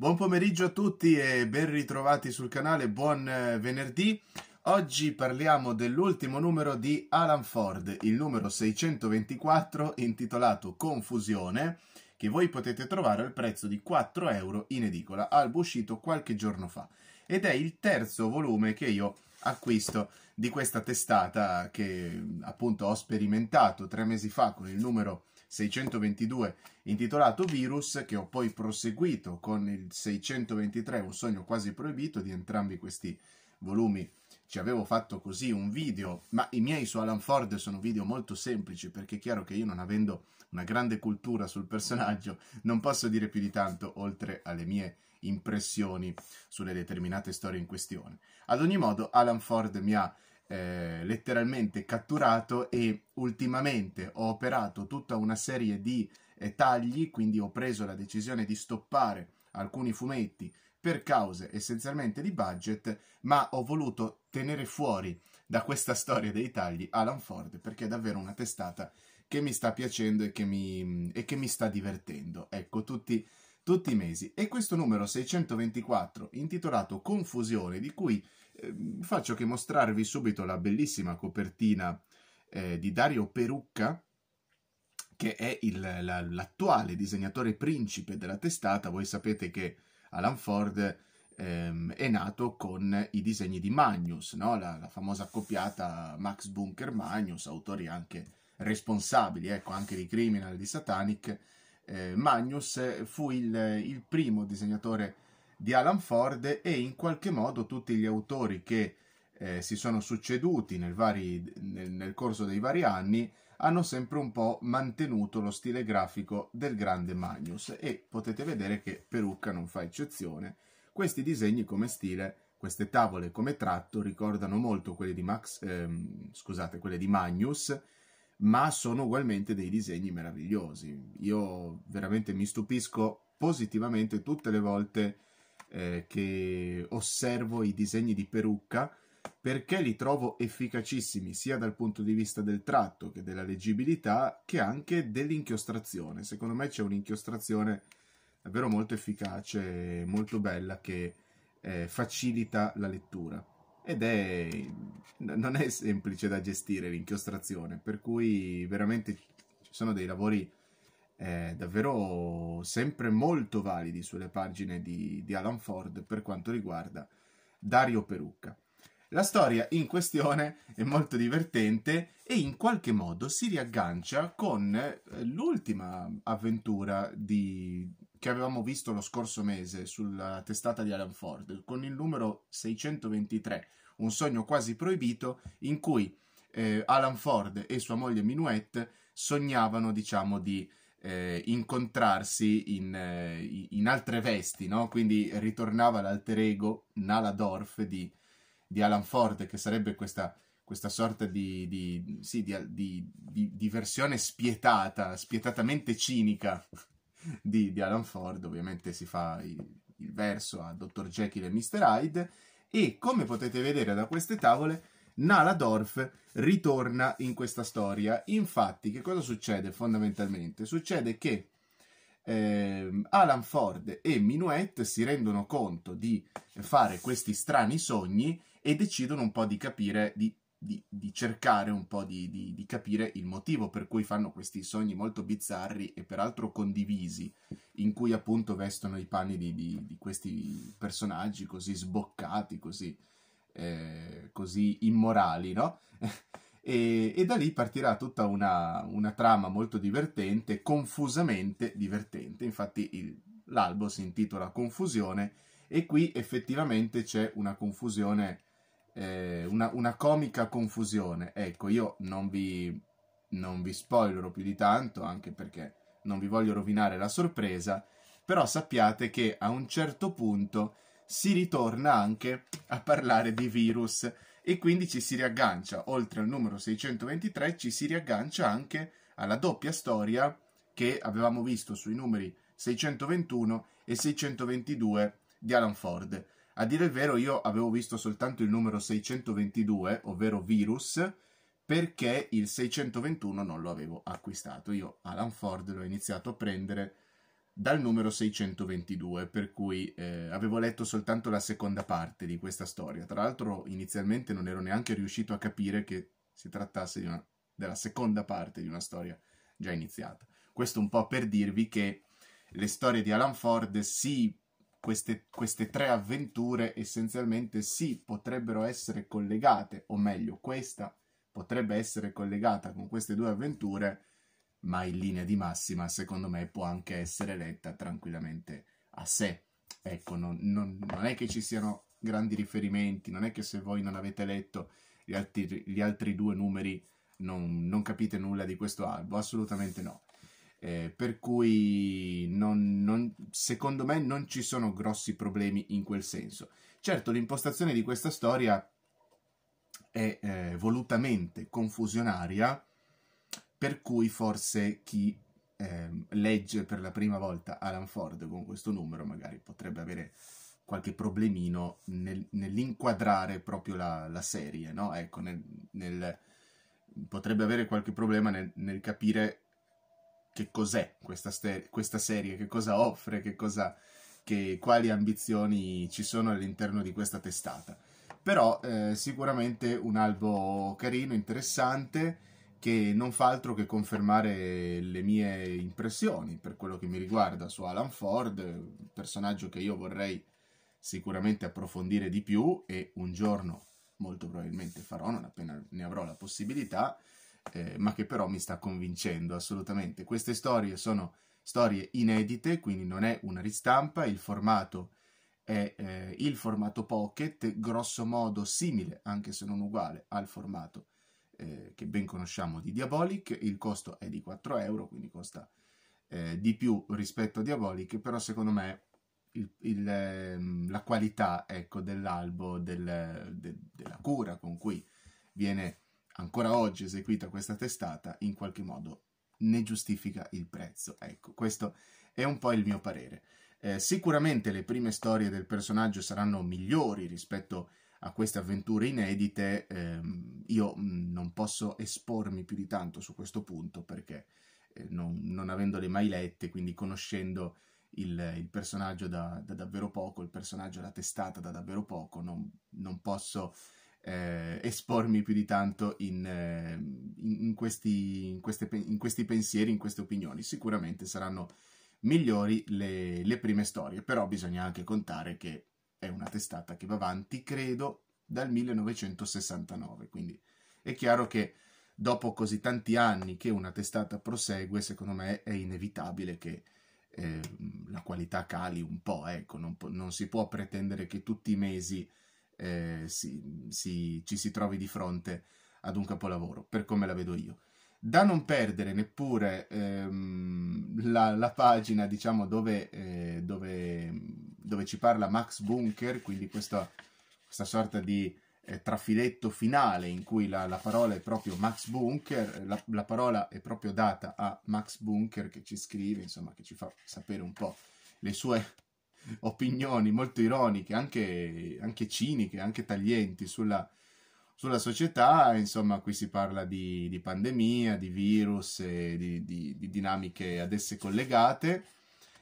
Buon pomeriggio a tutti e ben ritrovati sul canale, buon eh, venerdì. Oggi parliamo dell'ultimo numero di Alan Ford, il numero 624 intitolato Confusione, che voi potete trovare al prezzo di 4 euro in edicola, albo uscito qualche giorno fa. Ed è il terzo volume che io acquisto di questa testata che appunto ho sperimentato tre mesi fa con il numero 622 intitolato Virus, che ho poi proseguito con il 623 Un sogno quasi proibito, di entrambi questi volumi ci avevo fatto così un video, ma i miei su Alan Ford sono video molto semplici perché è chiaro che io non avendo una grande cultura sul personaggio non posso dire più di tanto oltre alle mie impressioni sulle determinate storie in questione. Ad ogni modo Alan Ford mi ha eh, letteralmente catturato e ultimamente ho operato tutta una serie di eh, tagli, quindi ho preso la decisione di stoppare alcuni fumetti per cause essenzialmente di budget, ma ho voluto tenere fuori da questa storia dei tagli Alan Ford perché è davvero una testata che mi sta piacendo e che mi, e che mi sta divertendo. Ecco, tutti, tutti i mesi. E questo numero 624, intitolato Confusione, di cui Ehm, faccio che mostrarvi subito la bellissima copertina eh, di Dario Perucca, che è il, la, l'attuale disegnatore principe della testata. Voi sapete che Alan Ford ehm, è nato con i disegni di Magnus, no? la, la, famosa copiata Max Bunker Magnus, autori anche responsabili ecco, anche di Criminal e di Satanic. Eh, Magnus fu il, il primo disegnatore di Alan Ford e in qualche modo tutti gli autori che eh, si sono succeduti nel, vari, nel, nel corso dei vari anni hanno sempre un po' mantenuto lo stile grafico del grande Magnus e potete vedere che Perucca non fa eccezione. Questi disegni come stile, queste tavole come tratto ricordano molto quelle di, Max, ehm, scusate, quelle di Magnus, ma sono ugualmente dei disegni meravigliosi. Io veramente mi stupisco positivamente tutte le volte eh, che osservo i disegni di Perucca perché li trovo efficacissimi sia dal punto di vista del tratto che della leggibilità che anche dell'inchiostrazione. Secondo me c'è un'inchiostrazione davvero molto efficace, molto bella che eh, facilita la lettura. Ed è non è semplice da gestire l'inchiostrazione, per cui veramente ci sono dei lavori eh, davvero sempre molto validi sulle pagine di, di Alan Ford per quanto riguarda Dario Perucca. La storia in questione è molto divertente e in qualche modo si riaggancia con eh, l'ultima avventura di... che avevamo visto lo scorso mese sulla testata di Alan Ford, con il numero 623, Un sogno quasi proibito, in cui eh, Alan Ford e sua moglie Minuet sognavano, diciamo, di eh, incontrarsi in, eh, in, altre vesti, no? Quindi ritornava l'alter ego Nala Dorf di, di Alan Ford, che sarebbe questa, questa sorta di, di, sì, di, versione spietata, spietatamente cinica di, Alan Ford. Ovviamente si fa il, il verso a Dr. Jekyll e Mr. Hyde. E come potete vedere da queste tavole, Nala Dorf ritorna in questa storia. Infatti, che cosa succede fondamentalmente? Succede che eh, Alan Ford e Minuet si rendono conto di fare questi strani sogni e decidono un po' di capire, di, di, di cercare un po' di, di, capire il motivo per cui fanno questi sogni molto bizzarri e peraltro condivisi, in cui appunto vestono i panni di, questi personaggi così sboccati, così eh, così immorali, no? e, e, da lì partirà tutta una, una, trama molto divertente, confusamente divertente. Infatti il, l'albo si intitola Confusione e qui effettivamente c'è una confusione, eh, una, una, comica confusione. Ecco, io non vi, non vi spoilerò più di tanto, anche perché non vi voglio rovinare la sorpresa, però sappiate che a un certo punto si ritorna anche a parlare di virus e quindi ci si riaggancia, oltre al numero 623, ci si riaggancia anche alla doppia storia che avevamo visto sui numeri 621 e 622 di Alan Ford. A dire il vero, io avevo visto soltanto il numero 622, ovvero virus, perché il 621 non lo avevo acquistato. Io Alan Ford l'ho iniziato a prendere dal numero 622, per cui eh, avevo letto soltanto la seconda parte di questa storia. Tra l'altro inizialmente non ero neanche riuscito a capire che si trattasse una, della seconda parte di una storia già iniziata. Questo un po' per dirvi che le storie di Alan Ford sì queste, queste, tre avventure essenzialmente sì, potrebbero essere collegate, o meglio, questa potrebbe essere collegata con queste due avventure, ma in linea di massima secondo me può anche essere letta tranquillamente a sé. Ecco, non, non, non è che ci siano grandi riferimenti, non è che se voi non avete letto gli altri, gli altri due numeri non, non, capite nulla di questo albo, assolutamente no. Eh, per cui non, non, secondo me non ci sono grossi problemi in quel senso. Certo, l'impostazione di questa storia è eh, volutamente confusionaria per cui forse chi eh, legge per la prima volta Alan Ford con questo numero magari potrebbe avere qualche problemino nel, nell'inquadrare proprio la, la serie, no? Ecco, nel, nel, potrebbe avere qualche problema nel, capire che cos'è questa, ste, questa, serie, che cosa offre, che cosa, che, quali ambizioni ci sono all'interno di questa testata. Però eh, sicuramente un albo carino, interessante, che non fa altro che confermare le mie impressioni per quello che mi riguarda su Alan Ford, personaggio che io vorrei sicuramente approfondire di più e un giorno molto probabilmente farò, non appena ne avrò la possibilità, eh, ma che però mi sta convincendo assolutamente. Queste storie sono storie inedite, quindi non è una ristampa, il formato è eh, il formato pocket, grosso modo simile, anche se non uguale, al formato eh, che ben conosciamo di Diabolic, il costo è di 4 euro, quindi costa eh, di più rispetto a Diabolic, però secondo me il, il, ehm, la qualità ecco, dell'albo, del, de, della cura con cui viene ancora oggi eseguita questa testata, in qualche modo ne giustifica il prezzo. Ecco, questo è un po' il mio parere. Eh, sicuramente le prime storie del personaggio saranno migliori rispetto a queste avventure inedite. Eh, io mm, non posso espormi più di tanto su questo punto perché eh, non, non, avendole mai lette, quindi conoscendo il, il personaggio da, da, davvero poco, il personaggio, la testata da davvero poco, non, non posso eh, espormi più di tanto in, eh, in, questi, in, queste, in questi pensieri, in queste opinioni. Sicuramente saranno migliori le, le prime storie, però bisogna anche contare che è una testata che va avanti, credo, dal 1969, quindi è chiaro che dopo così tanti anni che una testata prosegue, secondo me è inevitabile che eh, la qualità cali un po', ecco, non, non, si può pretendere che tutti i mesi eh, si, si, ci si trovi di fronte ad un capolavoro, per come la vedo io. Da non perdere neppure ehm, la, la, pagina, diciamo, dove, eh, dove, dove, ci parla Max Bunker, quindi questa, questa sorta di eh, trafiletto finale in cui la, la, parola è proprio Max Bunker, eh, la, la, parola è proprio data a Max Bunker che ci scrive, insomma, che ci fa sapere un po' le sue opinioni molto ironiche, anche, anche ciniche, anche taglienti sulla, sulla, società. Insomma, qui si parla di, di pandemia, di virus, di, di, di dinamiche ad esse collegate.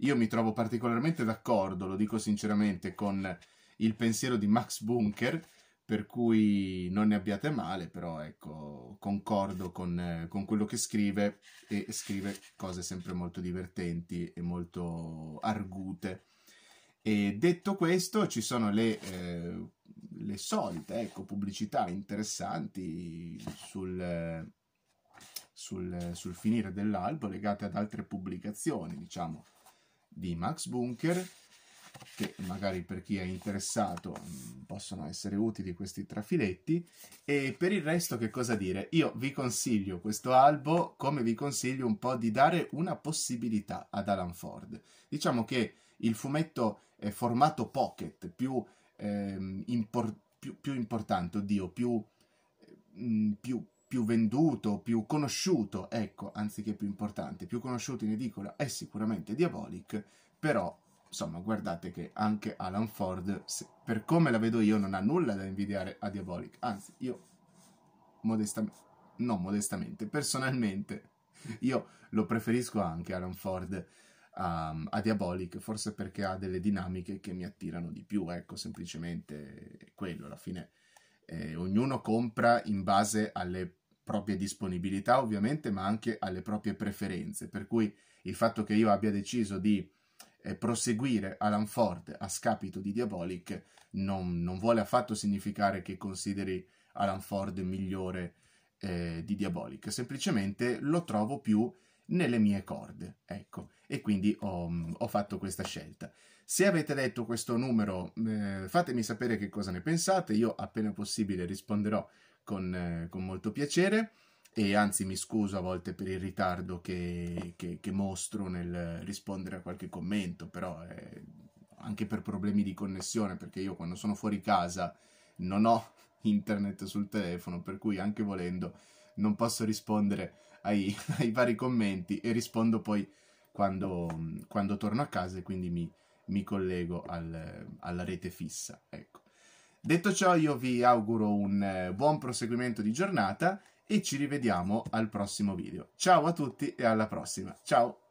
Io mi trovo particolarmente d'accordo, lo dico sinceramente, con il pensiero di Max Bunker, per cui non ne abbiate male, però ecco, concordo con, eh, con, quello che scrive e scrive cose sempre molto divertenti e molto argute. E detto questo, ci sono le, eh, le solite ecco, pubblicità interessanti sul, sul, sul finire dell'albo legate ad altre pubblicazioni, diciamo, di Max Bunker che magari per chi è interessato mm, possono essere utili questi trafiletti e per il resto che cosa dire? Io vi consiglio questo albo come vi consiglio un po' di dare una possibilità ad Alan Ford. Diciamo che il fumetto eh, formato pocket più, eh, impor- più, più importante, oddio, più, mm, più, più venduto, più conosciuto, ecco, anziché più importante, più conosciuto in edicola è sicuramente Diabolic, però insomma, guardate che anche Alan Ford, se, per come la vedo io, non ha nulla da invidiare a Diabolic. Anzi, io modestamente, non modestamente, personalmente, io lo preferisco anche Alan Ford a, um, a Diabolic, forse perché ha delle dinamiche che mi attirano di più, ecco, semplicemente quello, alla fine eh, ognuno compra in base alle proprie disponibilità ovviamente, ma anche alle proprie preferenze, per cui il fatto che io abbia deciso di eh, proseguire Alan Ford a scapito di Diabolic non, non, vuole affatto significare che consideri Alan Ford migliore eh, di Diabolic, semplicemente lo trovo più nelle mie corde, ecco, e quindi ho, mm, ho fatto questa scelta. Se avete letto questo numero, eh, fatemi sapere che cosa ne pensate, io appena possibile risponderò con, eh, con molto piacere e anzi mi scuso a volte per il ritardo che, che, che mostro nel rispondere a qualche commento, però è eh, anche per problemi di connessione, perché io quando sono fuori casa non ho internet sul telefono, per cui anche volendo non posso rispondere ai, ai vari commenti e rispondo poi quando, quando torno a casa e quindi mi, mi collego al, alla rete fissa. Ecco. Detto ciò, io vi auguro un eh, buon proseguimento di giornata e ci rivediamo al prossimo video. Ciao a tutti e alla prossima. Ciao!